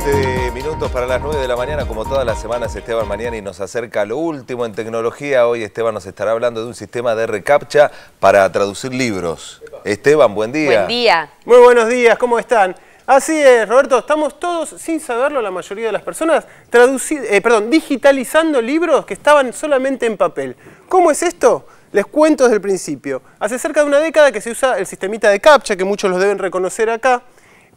Siete minutos para las 9 de la mañana, como todas las semanas, Esteban y nos acerca lo último en tecnología. Hoy Esteban nos estará hablando de un sistema de recaptcha para traducir libros. Esteban, buen día. Buen día. Muy buenos días, ¿cómo están? Así es, Roberto, estamos todos, sin saberlo la mayoría de las personas, eh, perdón, digitalizando libros que estaban solamente en papel. ¿Cómo es esto? Les cuento desde el principio. Hace cerca de una década que se usa el sistemita de captcha, que muchos los deben reconocer acá,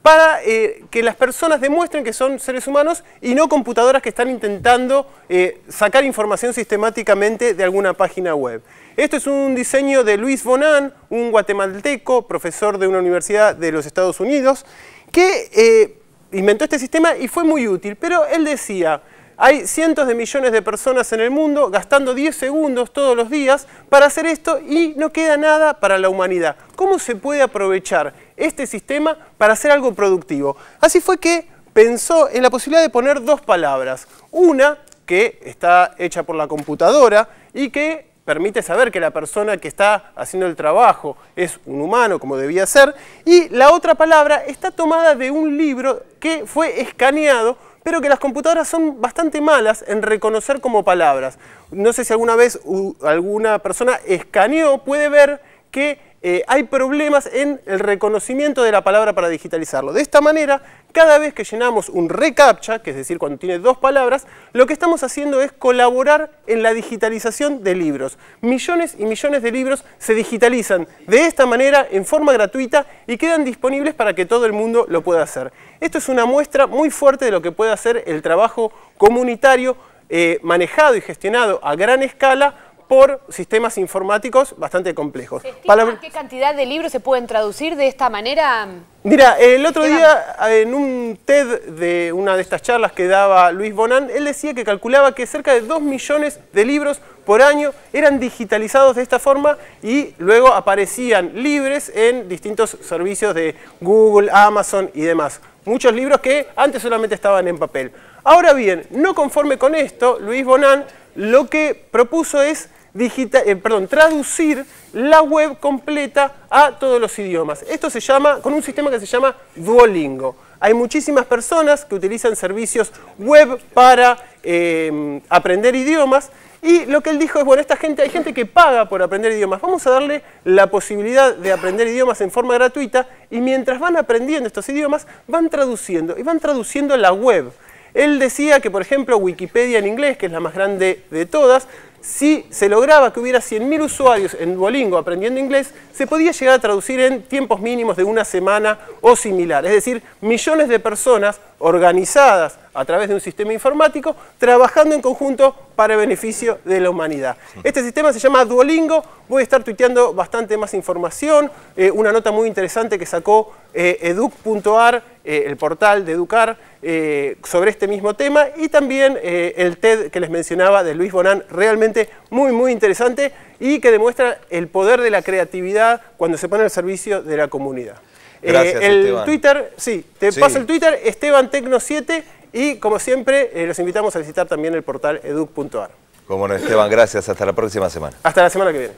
para eh, que las personas demuestren que son seres humanos y no computadoras que están intentando eh, sacar información sistemáticamente de alguna página web. Esto es un diseño de Luis Bonan, un guatemalteco, profesor de una universidad de los Estados Unidos, que eh, inventó este sistema y fue muy útil, pero él decía... Hay cientos de millones de personas en el mundo gastando 10 segundos todos los días para hacer esto y no queda nada para la humanidad. ¿Cómo se puede aprovechar este sistema para hacer algo productivo. Así fue que pensó en la posibilidad de poner dos palabras. Una que está hecha por la computadora y que permite saber que la persona que está haciendo el trabajo es un humano, como debía ser, y la otra palabra está tomada de un libro que fue escaneado, pero que las computadoras son bastante malas en reconocer como palabras. No sé si alguna vez alguna persona escaneó, puede ver que eh, hay problemas en el reconocimiento de la palabra para digitalizarlo. De esta manera, cada vez que llenamos un reCAPTCHA, que es decir, cuando tiene dos palabras, lo que estamos haciendo es colaborar en la digitalización de libros. Millones y millones de libros se digitalizan de esta manera, en forma gratuita, y quedan disponibles para que todo el mundo lo pueda hacer. Esto es una muestra muy fuerte de lo que puede hacer el trabajo comunitario eh, manejado y gestionado a gran escala por sistemas informáticos bastante complejos. Para... ¿Qué cantidad de libros se pueden traducir de esta manera? Mira, el otro día en un TED de una de estas charlas que daba Luis Bonan, él decía que calculaba que cerca de 2 millones de libros por año eran digitalizados de esta forma y luego aparecían libres en distintos servicios de Google, Amazon y demás. Muchos libros que antes solamente estaban en papel. Ahora bien, no conforme con esto, Luis Bonan lo que propuso es eh, traducir la web completa a todos los idiomas. Esto se llama, con un sistema que se llama Duolingo. Hay muchísimas personas que utilizan servicios web para em, aprender idiomas y lo que él dijo es, bueno, esta gente, hay gente que paga por aprender idiomas. Vamos a darle la posibilidad de aprender idiomas en forma gratuita y mientras van aprendiendo estos idiomas, van traduciendo y van traduciendo la web. Él decía que, por ejemplo, Wikipedia en inglés, que es la más grande de todas, si se lograba que hubiera 100.000 usuarios en Duolingo aprendiendo inglés, se podía llegar a traducir en tiempos mínimos de una semana o similar. Es decir, millones de personas organizadas a través de un sistema informático trabajando en conjunto para beneficio de la humanidad. Este sistema se llama Duolingo, voy a estar tuiteando bastante más información, eh, una nota muy interesante que sacó eh, educ.ar, eh, el portal de Educar, eh, sobre este mismo tema y también eh, el TED que les mencionaba de Luis Bonán, realmente muy, muy interesante y que demuestra el poder de la creatividad cuando se pone al servicio de la comunidad. Eh, el Twitter, sí, te paso el Twitter, Esteban Tecno 7 y como siempre los invitamos a visitar también el portal educ.ar. Como no, Esteban, gracias. Hasta la próxima semana. Hasta la semana que viene.